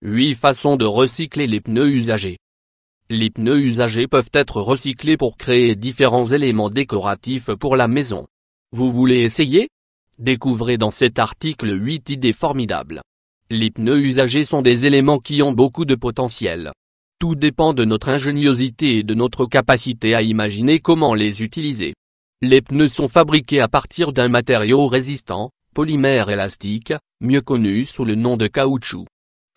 8 façons de recycler les pneus usagés. Les pneus usagés peuvent être recyclés pour créer différents éléments décoratifs pour la maison. Vous voulez essayer Découvrez dans cet article 8 idées formidables. Les pneus usagés sont des éléments qui ont beaucoup de potentiel. Tout dépend de notre ingéniosité et de notre capacité à imaginer comment les utiliser. Les pneus sont fabriqués à partir d'un matériau résistant, polymère élastique, mieux connu sous le nom de caoutchouc.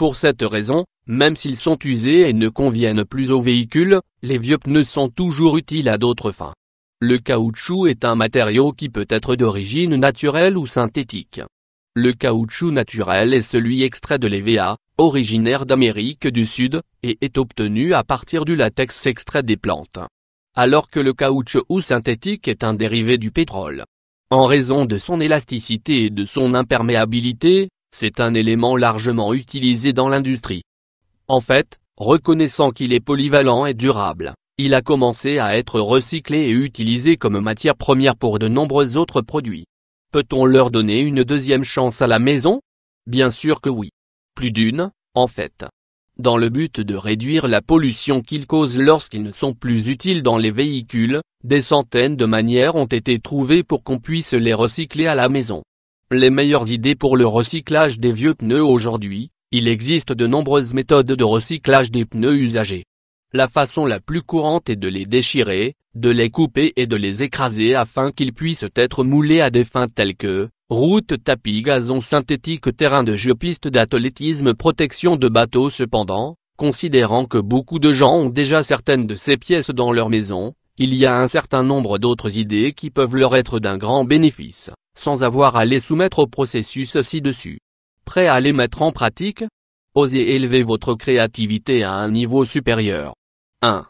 Pour cette raison, même s'ils sont usés et ne conviennent plus aux véhicules, les vieux pneus sont toujours utiles à d'autres fins. Le caoutchouc est un matériau qui peut être d'origine naturelle ou synthétique. Le caoutchouc naturel est celui extrait de l'EVA, originaire d'Amérique du Sud, et est obtenu à partir du latex extrait des plantes. Alors que le caoutchouc synthétique est un dérivé du pétrole. En raison de son élasticité et de son imperméabilité, c'est un élément largement utilisé dans l'industrie. En fait, reconnaissant qu'il est polyvalent et durable, il a commencé à être recyclé et utilisé comme matière première pour de nombreux autres produits. Peut-on leur donner une deuxième chance à la maison Bien sûr que oui. Plus d'une, en fait. Dans le but de réduire la pollution qu'ils causent lorsqu'ils ne sont plus utiles dans les véhicules, des centaines de manières ont été trouvées pour qu'on puisse les recycler à la maison. Les meilleures idées pour le recyclage des vieux pneus aujourd'hui, il existe de nombreuses méthodes de recyclage des pneus usagés. La façon la plus courante est de les déchirer, de les couper et de les écraser afin qu'ils puissent être moulés à des fins telles que, route tapis gazon synthétique terrain de jeu piste d'athlétisme protection de bateaux cependant, considérant que beaucoup de gens ont déjà certaines de ces pièces dans leur maison, il y a un certain nombre d'autres idées qui peuvent leur être d'un grand bénéfice sans avoir à les soumettre au processus ci-dessus. Prêt à les mettre en pratique Osez élever votre créativité à un niveau supérieur. 1.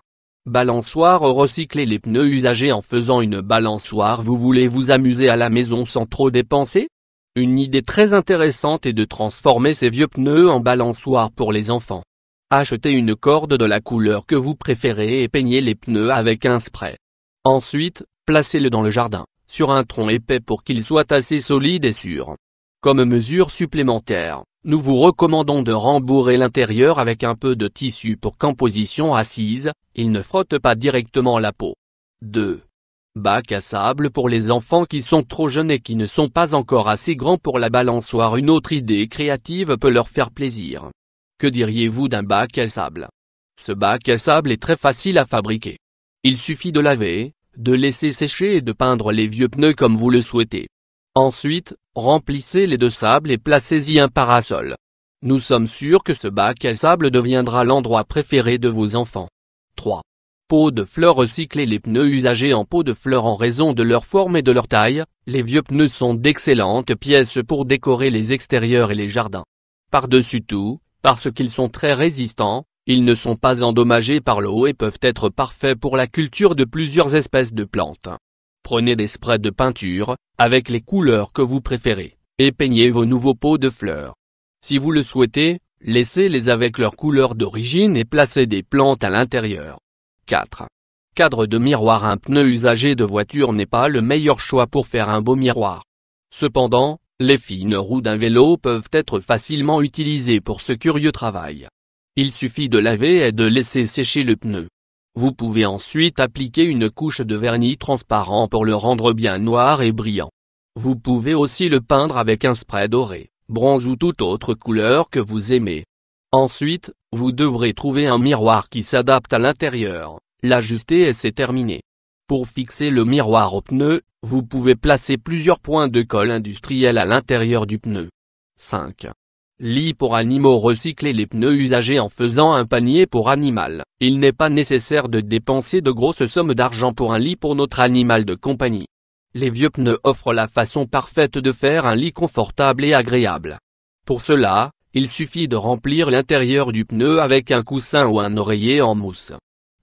Balançoire Recyclez les pneus usagés en faisant une balançoire Vous voulez vous amuser à la maison sans trop dépenser Une idée très intéressante est de transformer ces vieux pneus en balançoire pour les enfants. Achetez une corde de la couleur que vous préférez et peignez les pneus avec un spray. Ensuite, placez-le dans le jardin sur un tronc épais pour qu'il soit assez solide et sûr. Comme mesure supplémentaire, nous vous recommandons de rembourrer l'intérieur avec un peu de tissu pour qu'en position assise, il ne frotte pas directement la peau. 2. Bac à sable pour les enfants qui sont trop jeunes et qui ne sont pas encore assez grands pour la balançoire Une autre idée créative peut leur faire plaisir. Que diriez-vous d'un bac à sable Ce bac à sable est très facile à fabriquer. Il suffit de laver, de laisser sécher et de peindre les vieux pneus comme vous le souhaitez. Ensuite, remplissez-les de sable et placez-y un parasol. Nous sommes sûrs que ce bac à sable deviendra l'endroit préféré de vos enfants. 3. Peau de fleurs Recyclez Les pneus usagés en peau de fleurs en raison de leur forme et de leur taille, les vieux pneus sont d'excellentes pièces pour décorer les extérieurs et les jardins. Par-dessus tout, parce qu'ils sont très résistants, ils ne sont pas endommagés par l'eau et peuvent être parfaits pour la culture de plusieurs espèces de plantes. Prenez des sprays de peinture, avec les couleurs que vous préférez, et peignez vos nouveaux pots de fleurs. Si vous le souhaitez, laissez-les avec leurs couleurs d'origine et placez des plantes à l'intérieur. 4. Cadre de miroir Un pneu usagé de voiture n'est pas le meilleur choix pour faire un beau miroir. Cependant, les fines roues d'un vélo peuvent être facilement utilisées pour ce curieux travail. Il suffit de laver et de laisser sécher le pneu. Vous pouvez ensuite appliquer une couche de vernis transparent pour le rendre bien noir et brillant. Vous pouvez aussi le peindre avec un spray doré, bronze ou toute autre couleur que vous aimez. Ensuite, vous devrez trouver un miroir qui s'adapte à l'intérieur, l'ajuster et c'est terminé. Pour fixer le miroir au pneu, vous pouvez placer plusieurs points de colle industrielle à l'intérieur du pneu. 5. Lit pour animaux recycler les pneus usagés en faisant un panier pour animal. Il n'est pas nécessaire de dépenser de grosses sommes d'argent pour un lit pour notre animal de compagnie. Les vieux pneus offrent la façon parfaite de faire un lit confortable et agréable. Pour cela, il suffit de remplir l'intérieur du pneu avec un coussin ou un oreiller en mousse.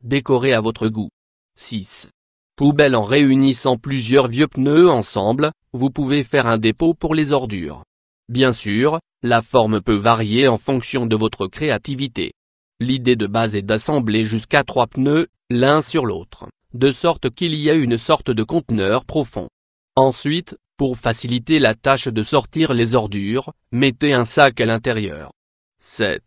Décorez à votre goût. 6. Poubelle en réunissant plusieurs vieux pneus ensemble, vous pouvez faire un dépôt pour les ordures. Bien sûr, la forme peut varier en fonction de votre créativité. L'idée de base est d'assembler jusqu'à trois pneus, l'un sur l'autre, de sorte qu'il y ait une sorte de conteneur profond. Ensuite, pour faciliter la tâche de sortir les ordures, mettez un sac à l'intérieur. 7.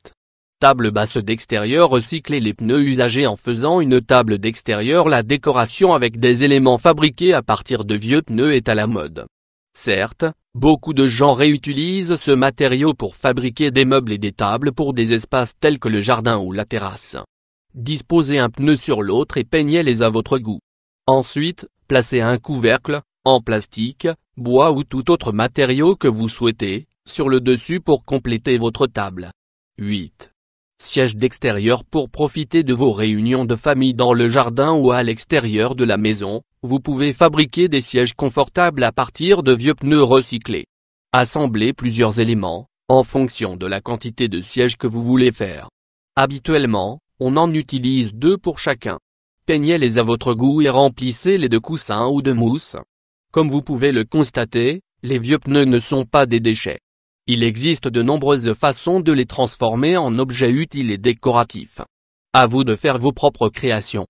Table basse d'extérieur Recyclez les pneus usagés en faisant une table d'extérieur. La décoration avec des éléments fabriqués à partir de vieux pneus est à la mode. Certes, beaucoup de gens réutilisent ce matériau pour fabriquer des meubles et des tables pour des espaces tels que le jardin ou la terrasse. Disposez un pneu sur l'autre et peignez-les à votre goût. Ensuite, placez un couvercle, en plastique, bois ou tout autre matériau que vous souhaitez, sur le dessus pour compléter votre table. 8 siège d'extérieur pour profiter de vos réunions de famille dans le jardin ou à l'extérieur de la maison, vous pouvez fabriquer des sièges confortables à partir de vieux pneus recyclés. Assemblez plusieurs éléments, en fonction de la quantité de sièges que vous voulez faire. Habituellement, on en utilise deux pour chacun. Peignez-les à votre goût et remplissez-les de coussins ou de mousse. Comme vous pouvez le constater, les vieux pneus ne sont pas des déchets. Il existe de nombreuses façons de les transformer en objets utiles et décoratifs. À vous de faire vos propres créations.